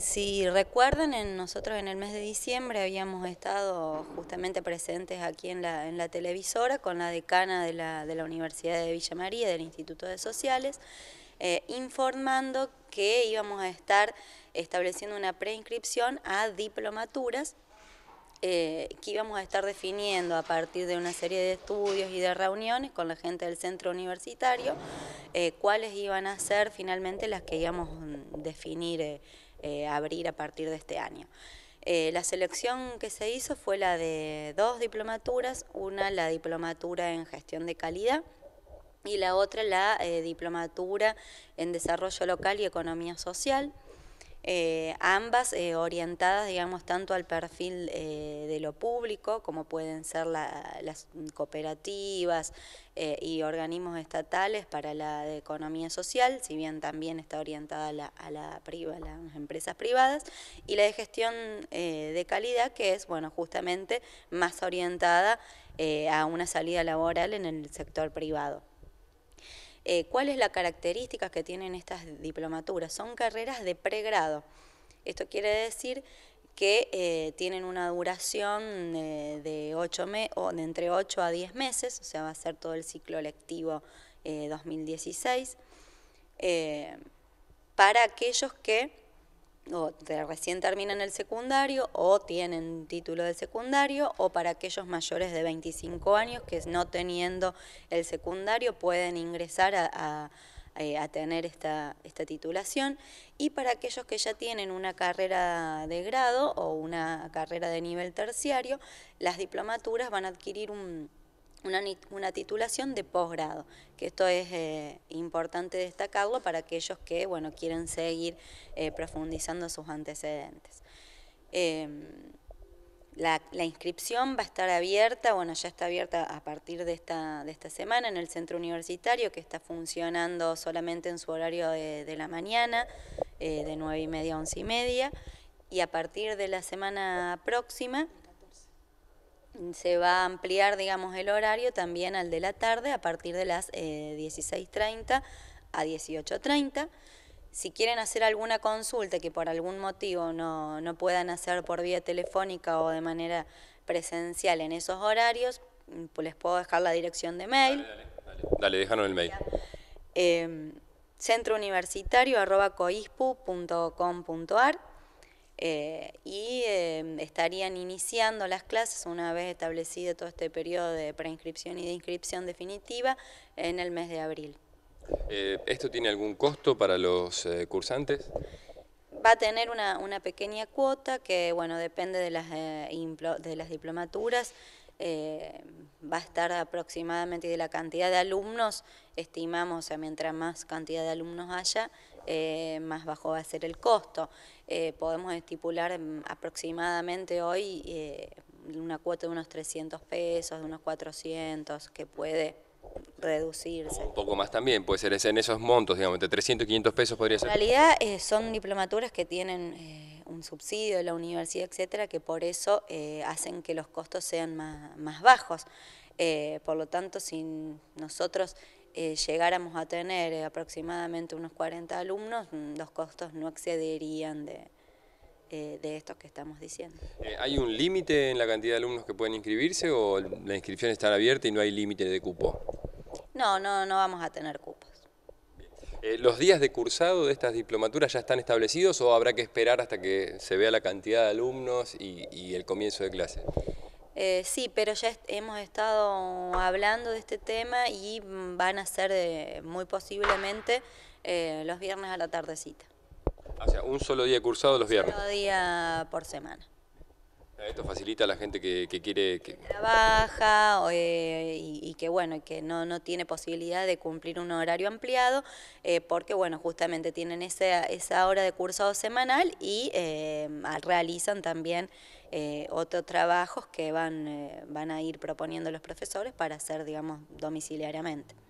Si recuerdan, en nosotros en el mes de diciembre habíamos estado justamente presentes aquí en la, televisora con la decana de la, de la, Universidad de Villa María, del Instituto de Sociales, eh, informando que íbamos a estar estableciendo una preinscripción a diplomaturas eh, que íbamos a estar definiendo a partir de una serie de estudios y de reuniones con la gente del centro universitario, eh, cuáles iban a ser finalmente las que íbamos a mm, definir eh, abrir a partir de este año. Eh, la selección que se hizo fue la de dos diplomaturas, una la diplomatura en gestión de calidad y la otra la eh, diplomatura en desarrollo local y economía social. Eh, ambas eh, orientadas, digamos, tanto al perfil eh, de lo público, como pueden ser las cooperativas y organismos estatales para la de economía social, si bien también está orientada a, la, a las empresas privadas, y la de gestión de calidad, que es, bueno, justamente más orientada a una salida laboral en el sector privado. Eh, ¿cuál es la característica que tienen estas diplomaturas? Son carreras de pregrado. Esto quiere decir que eh, tienen una duración eh, de, de entre 8 a 10 meses, o sea, va a ser todo el ciclo lectivo 2016, para aquellos que o recién terminan el secundario o tienen título de secundario o para aquellos mayores de 25 años que no teniendo el secundario pueden ingresar a, eh, a tener esta, esta titulación y para aquellos que ya tienen una carrera de grado o una carrera de nivel terciario, las diplomaturas van a adquirir un, una, una titulación de posgrado, que esto es eh, importante destacarlo para aquellos que bueno, quieren seguir eh, profundizando sus antecedentes. Em, la, inscripción va a estar abierta, bueno, ya está abierta a partir de esta, semana en el centro universitario que está funcionando solamente en su horario de, la mañana, eh, de 9 y media a 11 y media, y a partir de la semana próxima se va a ampliar, digamos, el horario también al de la tarde a partir de las 16.30 eh, a 18.30. Si quieren hacer alguna consulta que por algún motivo no, puedan hacer por vía telefónica o de manera presencial en esos horarios, mm, les puedo dejar la dirección de mail. Dale, dale, déjanos el mail. Eh, em, centrouniversitario.coispu.com.ar eh, y em, estarían iniciando las clases una vez establecido todo este periodo de preinscripción y de inscripción definitiva en el mes de abril. Eh, ¿Esto tiene algún costo para los eh, cursantes? Va a tener una, pequeña cuota que, bueno, depende de las, de las diplomaturas, va a estar aproximadamente de la cantidad de alumnos, estimamos, o sea, mientras más cantidad de alumnos haya, eh, más bajo va a ser el costo. Eh, podemos estipular mm, aproximadamente hoy eh, una cuota de unos 300 pesos, de unos 400, que puede reducirse. Un poco más también, puede ser en esos montos, digamos, entre 300 y 500 pesos podría ser. En realidad son diplomaturas que tienen un subsidio de la universidad, etcétera, que por eso hacen que los costos sean más, más bajos. por lo tanto, sin nosotros eh, llegáramos a tener eh, aproximadamente unos 40 alumnos, mm, los costos no excederían de, eh, estos que estamos diciendo. ¿Hay un límite en la cantidad de alumnos que pueden inscribirse o la inscripción está abierta y no hay límite de cupo? No, no, no vamos a tener cupos. ¿Los días de cursado de estas diplomaturas ya están establecidos o habrá que esperar hasta que se vea la cantidad de alumnos y el comienzo de clase? Eh, sí, pero ya hemos estado hablando de este tema y van a ser eh, muy posiblemente eh, los viernes a la tardecita. O sea, un solo día cursado los viernes. Un solo día por semana. Esto facilita a la gente que, que quiere... Que... trabaja eh, y, que bueno, que no, tiene posibilidad de cumplir un horario ampliado eh, porque bueno, justamente tienen esa, esa hora de curso semanal y eh, realizan también otros trabajos que van, van a ir proponiendo los profesores para hacer, digamos, domiciliariamente.